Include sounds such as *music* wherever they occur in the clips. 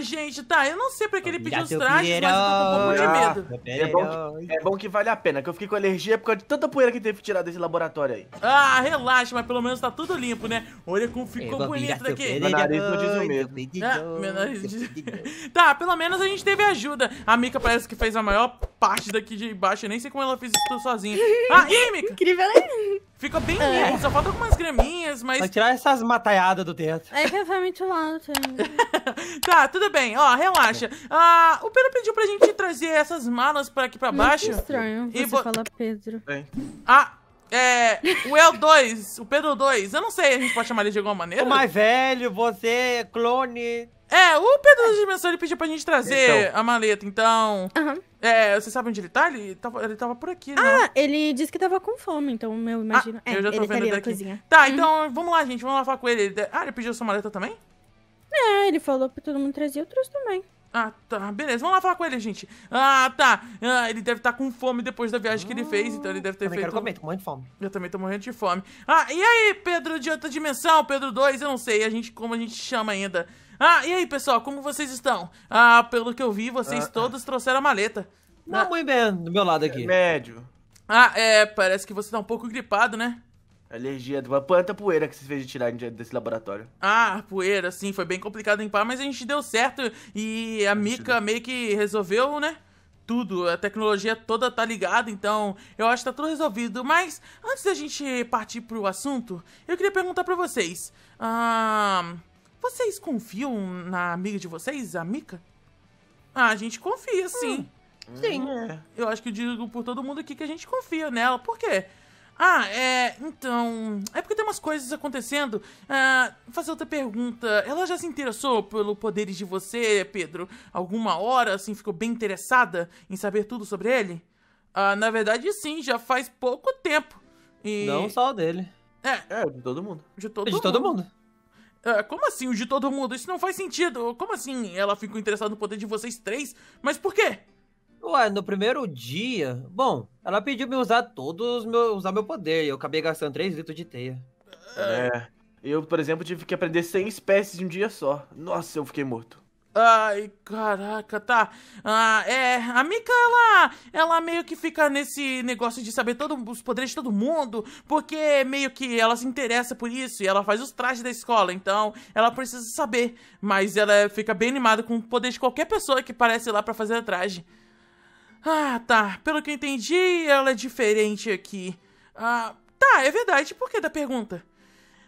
gente, tá, eu não sei pra que ele pediu os trajes, mas eu tô com um pouco de medo. É bom, que, é bom que vale a pena, que eu fiquei com alergia por causa de tanta poeira que teve que tirar desse laboratório aí. Ah, relaxa, mas pelo menos tá tudo limpo, né? Olha como ficou bonito daqui. Meu nariz não diz o mesmo. Ah, tá, pelo menos a gente teve ajuda. A Mika parece que fez a maior parte daqui de baixo, eu nem sei como ela fez isso sozinha. Ah, e aí, Mika? Incrível, né? Fica bem é. só falta algumas graminhas, mas... Vai tirar essas mataiadas do teto. É que eu fui muito alto. Né? *laughs* tá, tudo bem. Ó, relaxa. Ah, o Pedro pediu pra gente trazer essas malas pra aqui pra baixo. Muito estranho e você falar Pedro. Bem. Ah, é... O El 2, o Pedro 2. Eu não sei, a gente pode chamar ele de alguma maneira? O mais velho, você, clone... É, o Pedro dos Dimensão ele pediu pra gente trazer então. a maleta, então... Aham. Uhum. É, você sabe onde ele tá? Ele tava, ele tava por aqui, né? Ah, ele disse que tava com fome, então eu ah, imagino. Ah, é, eu já é, tô ele tá vendo ele daqui. Cozinha. Tá, uhum. então vamos lá, gente. Vamos lá falar com ele. Ah, ele pediu sua maleta também? É, ele falou pra todo mundo trazer, eu trouxe também. Ah, tá. Beleza, vamos lá falar com ele, gente. Ah, tá. Ah, ele deve estar tá com fome depois da viagem que ele fez, então ele deve ter também feito... Também quero comer, tô morrendo de fome. Eu também tô morrendo de fome. Ah, e aí, Pedro de outra dimensão, Pedro 2, eu não sei a gente, como a gente chama ainda. Ah, e aí, pessoal, como vocês estão? Ah, pelo que eu vi, vocês ah, todos ah. trouxeram a maleta. Não, ah, muito bem, do meu lado aqui. É, médio. Ah, é, parece que você tá um pouco gripado, né? Alergia do planta poeira que vocês fez de tirar desse laboratório. Ah, poeira, sim, foi bem complicado limpar, mas a gente deu certo e a, a Mika deu. meio que resolveu, né? tudo, a tecnologia toda tá ligada, então eu acho que tá tudo resolvido. Mas antes da gente partir pro assunto, eu queria perguntar para vocês: ah, vocês confiam na amiga de vocês, a Mika? Ah, a gente confia, sim. Hum, sim. Hum, é. Eu acho que eu digo por todo mundo aqui que a gente confia nela. Por quê? Ah, é. Então. É porque tem umas coisas acontecendo. Ah, fazer outra pergunta. Ela já se interessou pelo poderes de você, Pedro? Alguma hora, assim, ficou bem interessada em saber tudo sobre ele? Ah, na verdade, sim, já faz pouco tempo. E... Não só dele. É. É, de todo mundo. De todo, é, de mundo. todo mundo. Ah, como assim, o de todo mundo? Isso não faz sentido. Como assim ela ficou interessada no poder de vocês três? Mas por quê? Ué, no primeiro dia. Bom, ela pediu me usar todos meus. usar meu poder. E eu acabei gastando 3 litros de teia. É. é. Eu, por exemplo, tive que aprender 100 espécies em um dia só. Nossa, eu fiquei morto. Ai, caraca, tá. Ah, é, a Mika, ela, ela meio que fica nesse negócio de saber todos os poderes de todo mundo, porque meio que ela se interessa por isso e ela faz os trajes da escola, então ela precisa saber. Mas ela fica bem animada com o poder de qualquer pessoa que aparece lá para fazer o traje. Ah, tá. Pelo que eu entendi, ela é diferente aqui. Ah, tá, é verdade. Por que da pergunta?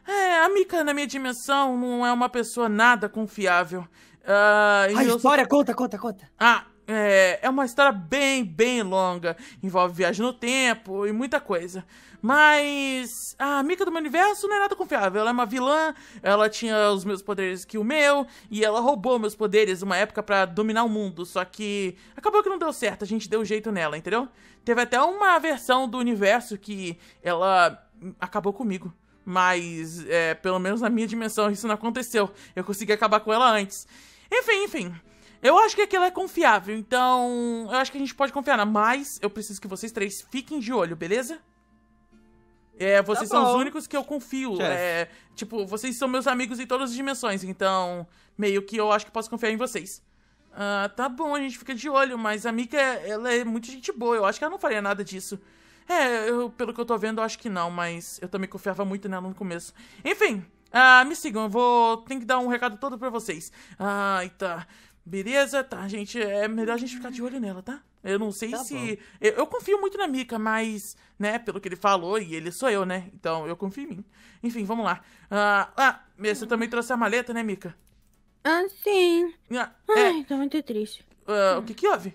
É, a Mika na minha dimensão não é uma pessoa nada confiável. Ah, a história, sou... conta, conta, conta. Ah, é, é uma história bem, bem longa. Envolve viagem no tempo e muita coisa. Mas a amiga do meu universo não é nada confiável. Ela é uma vilã, ela tinha os meus poderes que o meu, e ela roubou meus poderes uma época para dominar o mundo. Só que acabou que não deu certo, a gente deu jeito nela, entendeu? Teve até uma versão do universo que ela acabou comigo. Mas, é, pelo menos na minha dimensão, isso não aconteceu. Eu consegui acabar com ela antes. Enfim, enfim. Eu acho que aquilo é confiável, então eu acho que a gente pode confiar, né? mas eu preciso que vocês três fiquem de olho, beleza? É, vocês tá são os únicos que eu confio. É, tipo, vocês são meus amigos em todas as dimensões, então meio que eu acho que posso confiar em vocês. Ah, tá bom, a gente fica de olho, mas a Mika, ela é muito gente boa, eu acho que ela não faria nada disso. É, eu, pelo que eu tô vendo, eu acho que não, mas eu também confiava muito nela no começo. Enfim, ah, me sigam, eu vou. Tem que dar um recado todo pra vocês. Ai, tá. Beleza? Tá, gente. É melhor a gente ficar de olho nela, tá? Eu não sei tá se. Eu, eu, confio muito na Mika, mas, né, pelo que ele falou, e ele sou eu, né? Então eu confio em mim. Enfim, vamos lá. Ah, ah você também trouxe a maleta, né, Mika? Ah, sim. Ah, é... Ai, tô muito triste. Ah, o que que houve?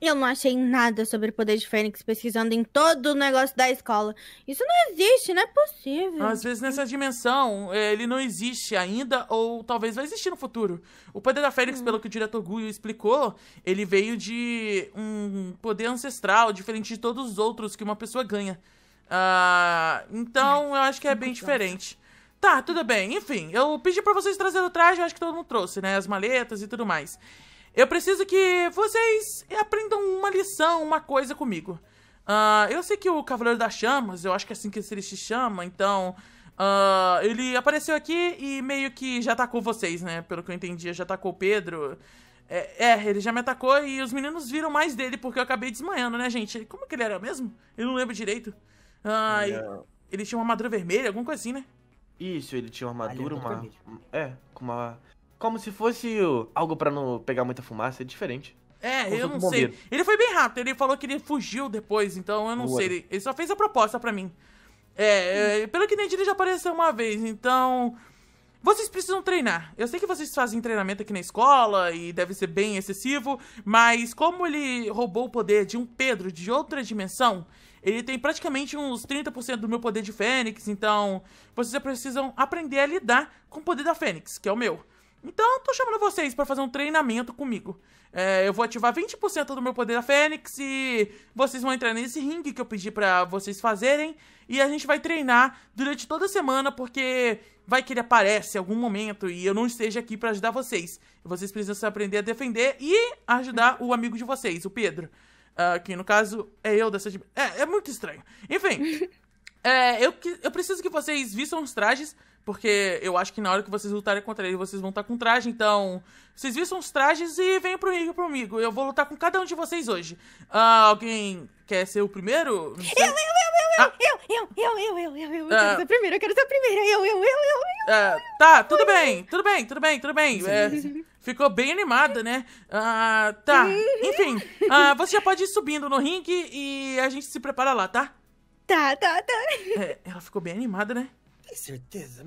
Eu não achei nada sobre o poder de Fênix pesquisando em todo o negócio da escola. Isso não existe, não é possível. Às vezes nessa dimensão, é, ele não existe ainda ou talvez vai existir no futuro. O poder da Fênix, hum. pelo que o diretor Guio explicou, ele veio de um poder ancestral, diferente de todos os outros que uma pessoa ganha. Uh, então, eu acho que é bem diferente. Tá, tudo bem. Enfim, eu pedi para vocês trazerem o traje, eu acho que todo mundo trouxe, né? As maletas e tudo mais. Eu preciso que vocês aprendam uma lição, uma coisa comigo. Uh, eu sei que o Cavaleiro das Chamas, eu acho que é assim que ele se chama, então. Uh, ele apareceu aqui e meio que já atacou vocês, né? Pelo que eu entendi, já atacou o Pedro. É, é, ele já me atacou e os meninos viram mais dele porque eu acabei desmanhando, né, gente? Como que ele era mesmo? Eu não lembro direito. Ah, ele tinha uma armadura vermelha, alguma coisa assim, né? Isso, ele tinha uma armadura, uma. É, com uma como se fosse algo para não pegar muita fumaça, é diferente. É, eu não sei. Ele foi bem rápido, ele falou que ele fugiu depois, então eu não Boa. sei. Ele, ele, só fez a proposta para mim. É, é, pelo que entendi, ele já apareceu uma vez, então. Vocês precisam treinar. Eu sei que vocês fazem treinamento aqui na escola e deve ser bem excessivo, mas como ele roubou o poder de um Pedro de outra dimensão, ele tem praticamente uns 30% do meu poder de Fênix, então vocês precisam aprender a lidar com o poder da Fênix, que é o meu. Então, tô chamando vocês para fazer um treinamento comigo. É, eu vou ativar 20% do meu poder da Fênix e vocês vão entrar nesse ringue que eu pedi para vocês fazerem. E a gente vai treinar durante toda a semana, porque vai que ele aparece em algum momento e eu não esteja aqui para ajudar vocês. Vocês precisam aprender a defender e ajudar o amigo de vocês, o Pedro. Uh, que no caso é eu dessa. É, é muito estranho. Enfim. *laughs* É, eu, eu preciso que vocês vistam os trajes porque eu acho que na hora que vocês lutarem contra ele, vocês vão estar com traje. Então, vocês vistam os trajes e venham pro ringue comigo. Eu vou lutar com cada um de vocês hoje. alguém quer ser o primeiro? Eu, eu, eu, eu, ah. eu, eu, eu, eu, eu, eu, eu, eu eu quero ser o primeiro, eu quero ser o primeiro. Eu, eu, eu, eu, eu. eu eu tá, tudo eu, bem, tudo bem, tudo bem, tudo bem. É, ficou bem animada, né? Ah, tá, enfim. Ah, você já pode ir subindo no ringue e a gente se prepara lá, tá? Tá, tá, tá. É, ela ficou bem animada, né? tem certeza?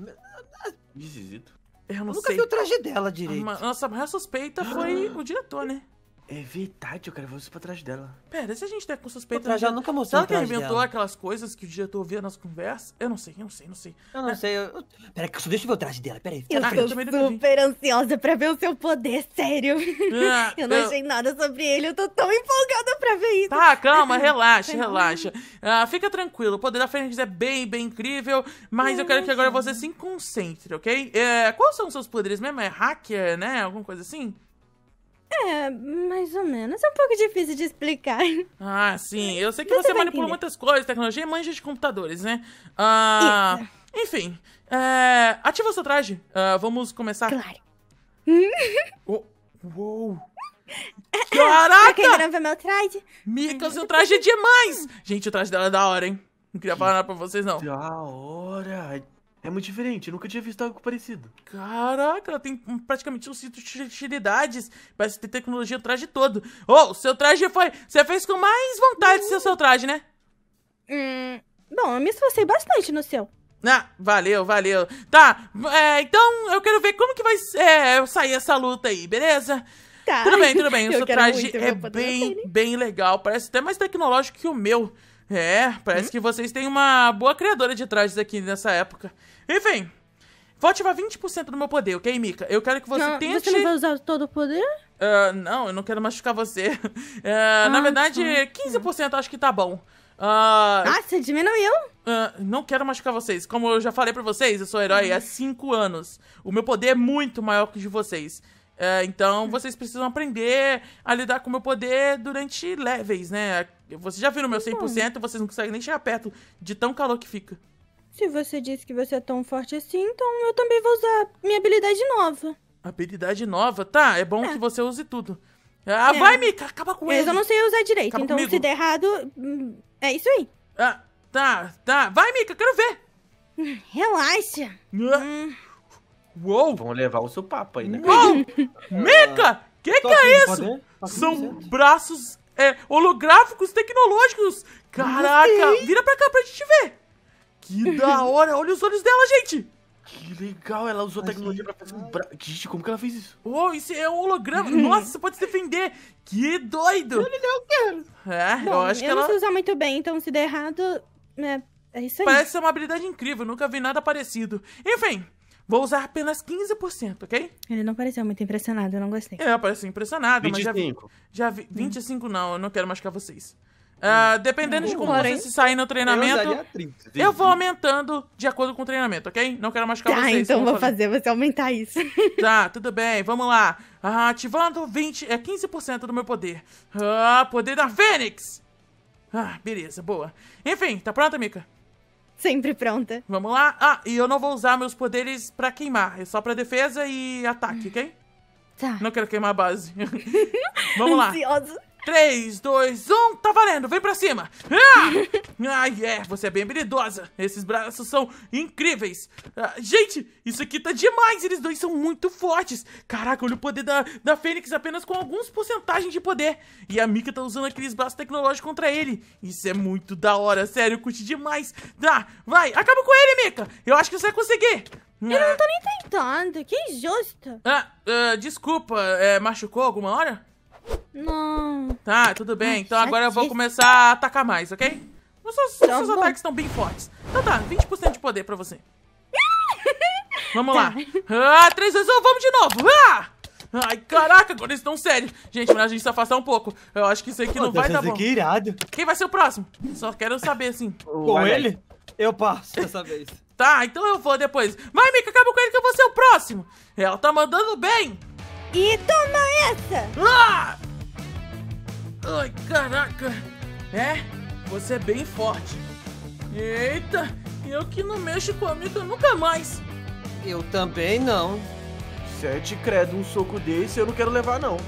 Esquisito. Ah, ah, Eu não nunca sei. vi o traje dela direito. Mas nossa maior suspeita foi ah. o diretor, né? É verdade, eu quero ver você pra trás dela. Pera, se a gente tá com suspeita... já Trajano nunca mostrou Será que ele inventou dela. aquelas coisas que o diretor via nas conversas? Eu não sei, eu não sei, não sei. Eu não é. sei, eu... Pera que eu só deixa eu ver o traje dela, pera aí. Eu tô super ansiosa pra ver o seu poder, sério. Ah, *laughs* eu não eu... achei nada sobre ele, eu tô tão empolgada pra ver isso. Tá, calma, *laughs* relaxa, relaxa. Ah, fica tranquilo, o poder da Fênix é bem, bem incrível, mas eu, eu quero que agora você se concentre, ok? É, quais são os seus poderes mesmo? É hacker, né? Alguma coisa assim? É, mais ou menos. É um pouco difícil de explicar. Ah, sim. Eu sei que você, você manipula muitas coisas, tecnologia e manja de computadores, né? Ah, Enfim, é, ativa seu traje. Uh, vamos começar. Claro. oh, uou! *laughs* Caraca! Pra quem não meu traje? Mika, seu traje é demais! Gente, o traje dela é da hora, hein? Não queria falar nada pra vocês, não. Da hora! É muito diferente, nunca tinha visto algo parecido. Caraca, ela tem praticamente um cinto de utilidades. Parece ter tecnologia no traje todo. Oh, seu traje foi. Você fez com mais vontade hum. seu traje, né? Hum. Bom, eu me esforcei bastante no seu. Ah, valeu, valeu. Tá, é, então eu quero ver como que vai é, sair essa luta aí, beleza? Tá. Tudo bem, tudo bem. O *laughs* seu traje é bem, bem legal. Parece até mais tecnológico que o meu. É, parece hum? que vocês têm uma boa criadora de trajes aqui nessa época. Enfim, vou ativar 20% do meu poder, ok, Mika? Eu quero que você não, tente... Você não vai usar todo o poder? Uh, não, eu não quero machucar você. Uh, *laughs* ah, na verdade, 15% tá. acho que tá bom. Uh, ah, você diminuiu? Uh, não quero machucar vocês. Como eu já falei pra vocês, eu sou herói há 5 uhum. anos. O meu poder é muito maior que o de vocês. Uh, então, uhum. vocês precisam aprender a lidar com o meu poder durante levels, né? Você já viu no meu 100%, ah. não. vocês não conseguem nem chegar perto de tão calor que fica. Se você disse que você é tão forte assim, então eu também vou usar minha habilidade nova. Habilidade nova? Tá, é bom é. que você use tudo. Ah, é. vai, Mika, acaba com ele. Mas eu não sei usar direito, acaba então comigo. se der errado, hum, é isso aí. Ah, tá, tá. Vai, Mika, quero ver. *laughs* Relaxa. Ah. Hum. Uou! Vão levar o seu papo aí, né? Uou! *laughs* Mika! Ah. Que que é isso? Tá São braços é, holográficos tecnológicos. Caraca, vira pra cá pra gente ver. Que da *laughs* hora, olha os olhos dela, gente. Que legal, ela usou a tecnologia gente... É pra fazer um Gente, como que ela fez isso? Oh, isso é um holograma. Nossa, você pode se defender. Que doido. É, eu quero. É, Bom, eu acho que ela... Eu não sei usar muito bem, então se der errado, né, é isso aí. Parece ser uma habilidade incrível, nunca vi nada parecido. Enfim, Vou usar apenas 15%, ok? Ele não pareceu muito impressionado, eu não gostei. É, pareceu impressionado, 25. mas já vi. Já vi 25 hum. não, eu não quero machucar vocês. Uh, dependendo de hum. como vocês se no treinamento, eu, 30, eu, vou aumentando de acordo com o treinamento, ok? Não quero machucar tá, vocês. Ah, então vou fazer você aumentar isso. *laughs* Tá, tudo bem, vamos lá. Uh, ativando 20, é 15% do meu poder. uh, poder da Fênix! Ah, beleza, boa. Enfim, tá pronta, Mika? Sempre pronta. Vamos lá. Ah, e eu não vou usar meus poderes pra queimar. É só pra defesa e ataque, *laughs* ok? Tá. Não quero queimar a base. *laughs* Vamos lá. Ansioso. 3, 2, 1, tá valendo, vem pra cima! Ah! Ai, é, você é bem habilidosa. Esses braços são incríveis. Ah, gente, isso aqui tá demais, eles dois são muito fortes. Caraca, olha o poder da, da Fênix apenas com alguns porcentagens de poder. E a Mika tá usando aqueles braços tecnológicos contra ele. Isso é muito da hora, sério, eu curti demais. Tá, vai, acaba com ele, Mika. Eu acho que você vai conseguir. Eu ah. não tô nem tentando, que injusto. Ah, ah desculpa, é, machucou alguma hora? Não. Tá, tudo bem. então agora eu vou começar a atacar mais, ok? Os seus, os tá seus ataques estão bem fortes. Então tá, 20% de poder pra você. *laughs* Vamos lá. Tá. Ah, três vezes. Oh, vamos de novo. Ah! Ai, caraca, agora eles estão sérios. Gente, melhor a gente se afastar um pouco. Eu acho que isso aqui não vai dar bom. Aqui é irado. Quem vai ser o próximo? Só quero saber, assim. *laughs* Com ele? Eu passo dessa vez. Tá, então eu vou depois. Vai, Mika, acaba com ele que eu vou ser o próximo. Ela tá mandando bem. E toma essa! Ah! Ai, caraca! É, você é bem forte. Eita, eu que não mexo com a amiga nunca mais. Eu também não. Sete credo, um soco desse eu não quero levar não.